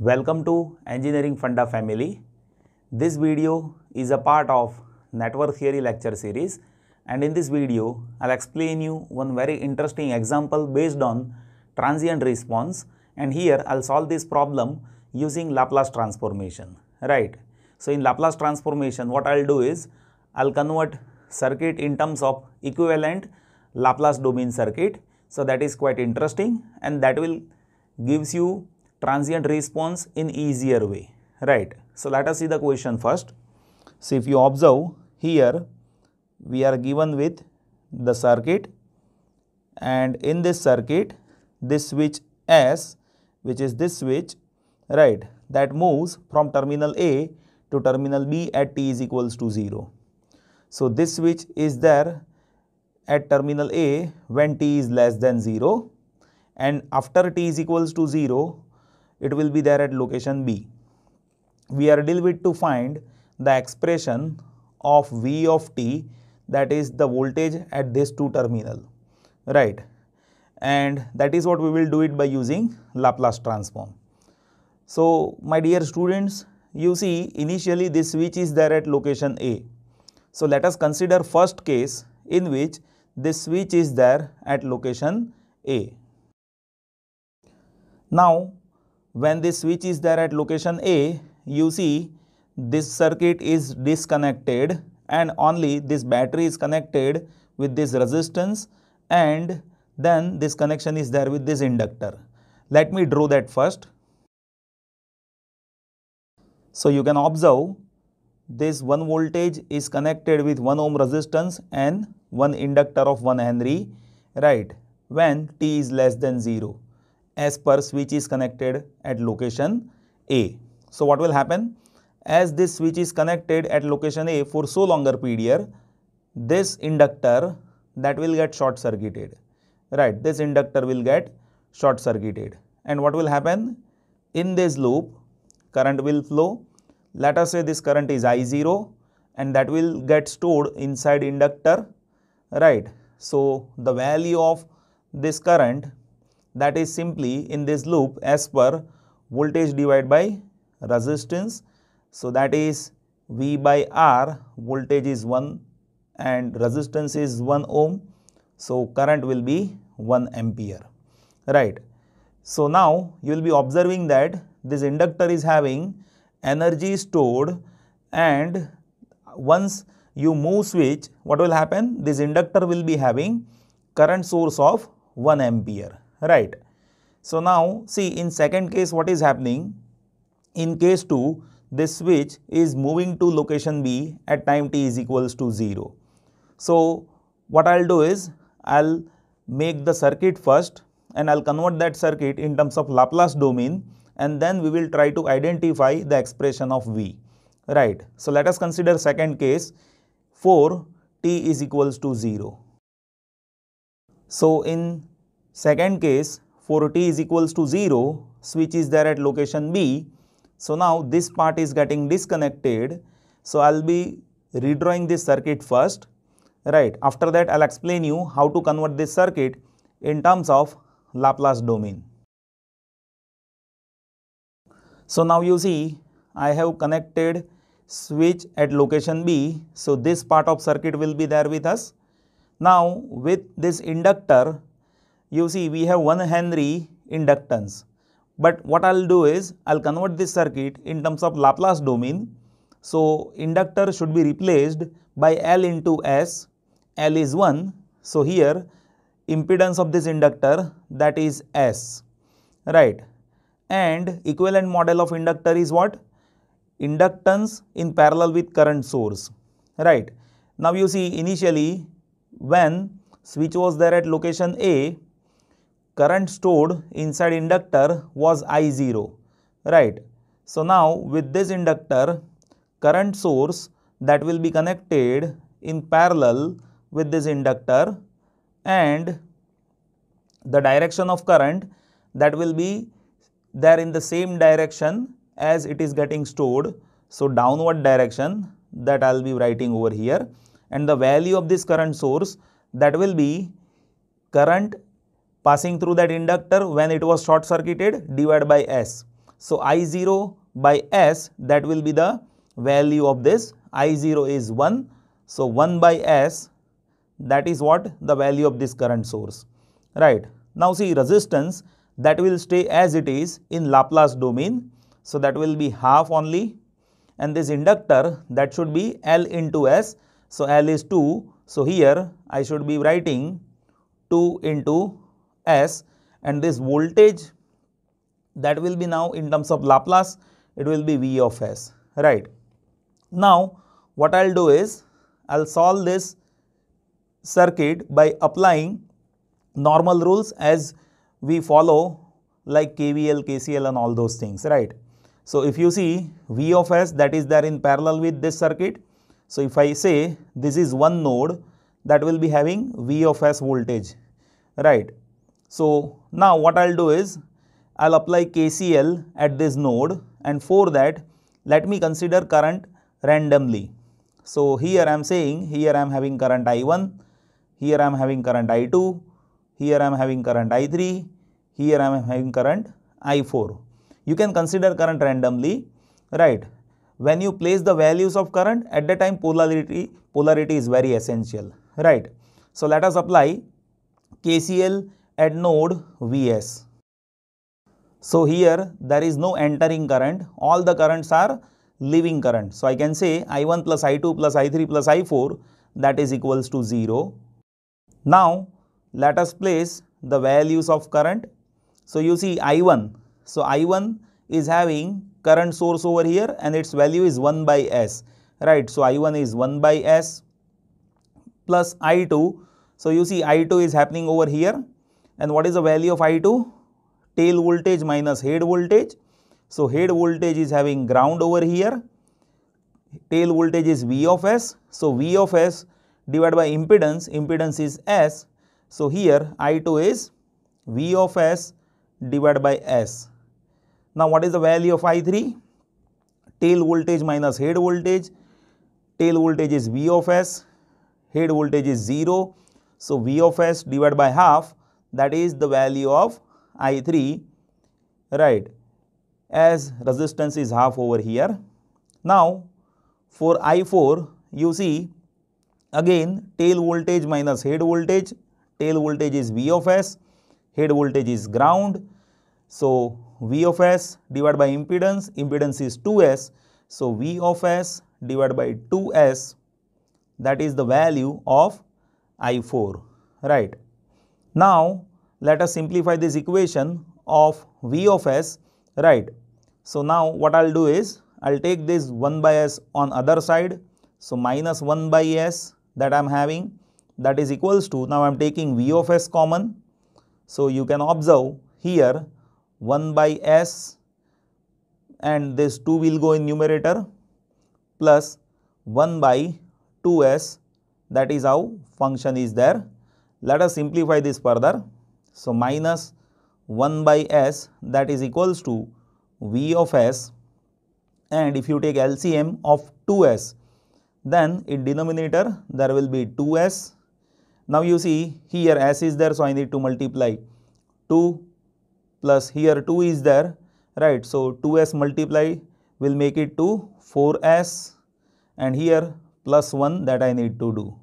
Welcome to Engineering Funda family. This video is a part of network theory lecture series and in this video I'll explain you one very interesting example based on transient response and here I'll solve this problem using Laplace transformation right. So in Laplace transformation what I'll do is I'll convert circuit in terms of equivalent Laplace domain circuit so that is quite interesting and that will gives you transient response in easier way, right. So, let us see the question first. So, if you observe here we are given with the circuit and in this circuit this switch S which is this switch right that moves from terminal A to terminal B at t is equals to 0. So, this switch is there at terminal A when t is less than 0 and after t is equals to 0 it will be there at location B. We are deal with to find the expression of V of t that is the voltage at this two terminal right and that is what we will do it by using Laplace transform. So my dear students you see initially this switch is there at location A. So let us consider first case in which this switch is there at location A. Now when this switch is there at location A, you see this circuit is disconnected and only this battery is connected with this resistance and then this connection is there with this inductor. Let me draw that first. So you can observe this 1 voltage is connected with 1 ohm resistance and 1 inductor of 1 Henry, right, when t is less than 0 as per switch is connected at location A. So what will happen? As this switch is connected at location A for so longer period, this inductor that will get short circuited, right? This inductor will get short circuited. And what will happen? In this loop, current will flow. Let us say this current is I0 and that will get stored inside inductor, right? So the value of this current that is simply in this loop as per voltage divided by resistance. So, that is V by R voltage is 1 and resistance is 1 ohm. So, current will be 1 ampere right. So, now you will be observing that this inductor is having energy stored and once you move switch what will happen this inductor will be having current source of 1 ampere right. So now see in second case what is happening? In case 2 this switch is moving to location B at time t is equals to 0. So what I will do is I will make the circuit first and I will convert that circuit in terms of Laplace domain and then we will try to identify the expression of V right. So let us consider second case 4 t is equals to 0. So in Second case for t is equals to 0, switch is there at location B. So now this part is getting disconnected. So I'll be redrawing this circuit first. Right, after that I'll explain you how to convert this circuit in terms of Laplace domain. So now you see I have connected switch at location B. So this part of circuit will be there with us. Now with this inductor you see we have 1 Henry inductance. But what I will do is I will convert this circuit in terms of Laplace domain. So, inductor should be replaced by L into S, L is 1. So, here impedance of this inductor that is S, right. And equivalent model of inductor is what? Inductance in parallel with current source, right. Now, you see initially when switch was there at location A, current stored inside inductor was I0, right? So now with this inductor, current source that will be connected in parallel with this inductor and the direction of current that will be there in the same direction as it is getting stored. So downward direction that I will be writing over here and the value of this current source that will be current passing through that inductor when it was short circuited divided by S. So I0 by S that will be the value of this I0 is 1. So 1 by S that is what the value of this current source right. Now see resistance that will stay as it is in Laplace domain. So that will be half only and this inductor that should be L into S. So L is 2. So here I should be writing 2 into S and this voltage that will be now in terms of Laplace it will be V of S right. Now what I will do is I will solve this circuit by applying normal rules as we follow like KVL, KCL and all those things right. So if you see V of S that is there in parallel with this circuit. So if I say this is one node that will be having V of S voltage right so, now what I will do is I will apply KCL at this node and for that let me consider current randomly. So, here I am saying here I am having current I1, here I am having current I2, here I am having current I3, here I am having current I4. You can consider current randomly, right. When you place the values of current at the time polarity, polarity is very essential, right. So, let us apply KCL at node Vs. So here there is no entering current, all the currents are leaving current. So I can say I1 plus I2 plus I3 plus I4 that is equals to 0. Now let us place the values of current. So you see I1, so I1 is having current source over here and its value is 1 by S, right. So I1 is 1 by S plus I2. So you see I2 is happening over here and what is the value of I2? Tail voltage minus head voltage. So, head voltage is having ground over here, tail voltage is V of S. So, V of S divided by impedance, impedance is S. So, here I2 is V of S divided by S. Now, what is the value of I3? Tail voltage minus head voltage, tail voltage is V of S, head voltage is 0. So, V of S divided by half that is the value of I3 right as resistance is half over here. Now for I4 you see again tail voltage minus head voltage tail voltage is V of S head voltage is ground. So V of S divided by impedance impedance is 2S. So V of S divided by 2S that is the value of I4 right. Now, let us simplify this equation of V of s, right. So, now what I will do is, I will take this 1 by s on other side. So, minus 1 by s that I am having that is equals to, now I am taking V of s common. So, you can observe here 1 by s and this 2 will go in numerator plus 1 by 2s that is how function is there let us simplify this further. So, minus 1 by s that is equals to v of s and if you take LCM of 2s then in denominator there will be 2s. Now you see here s is there so I need to multiply 2 plus here 2 is there right. So 2s multiply will make it to 4s and here plus 1 that I need to do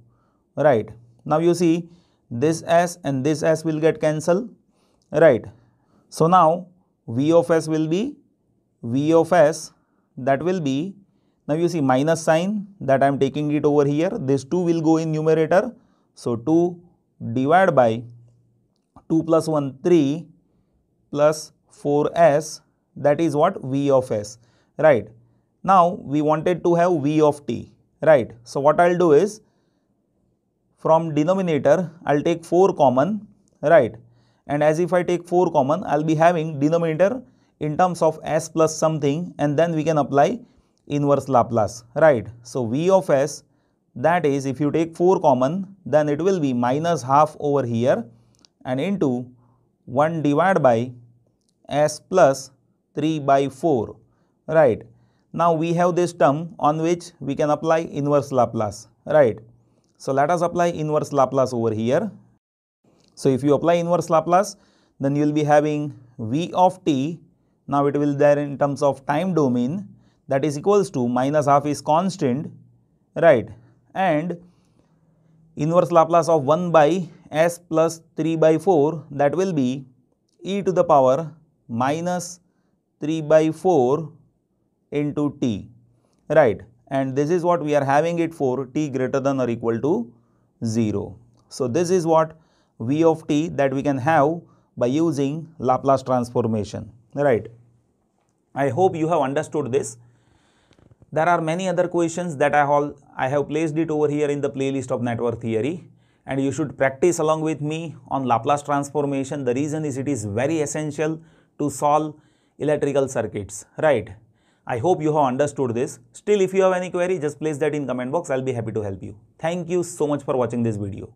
right. Now you see this s and this s will get cancelled right so now v of s will be v of s that will be now you see minus sign that I am taking it over here this 2 will go in numerator so 2 divided by 2 plus 1 3 plus 4s that is what v of s right now we wanted to have v of t right so what I'll do is from denominator I'll take 4 common right and as if I take 4 common I'll be having denominator in terms of s plus something and then we can apply inverse Laplace right. So v of s that is if you take 4 common then it will be minus half over here and into 1 divided by s plus 3 by 4 right. Now we have this term on which we can apply inverse Laplace right. So let us apply inverse Laplace over here. So if you apply inverse Laplace, then you will be having v of t. Now it will there in terms of time domain that is equals to minus half is constant, right? And inverse Laplace of 1 by s plus 3 by 4 that will be e to the power minus 3 by 4 into t, right? and this is what we are having it for t greater than or equal to 0. So, this is what v of t that we can have by using Laplace transformation, right. I hope you have understood this. There are many other questions that I, I have placed it over here in the playlist of network theory and you should practice along with me on Laplace transformation. The reason is it is very essential to solve electrical circuits, right. I hope you have understood this. Still, if you have any query, just place that in comment box. I'll be happy to help you. Thank you so much for watching this video.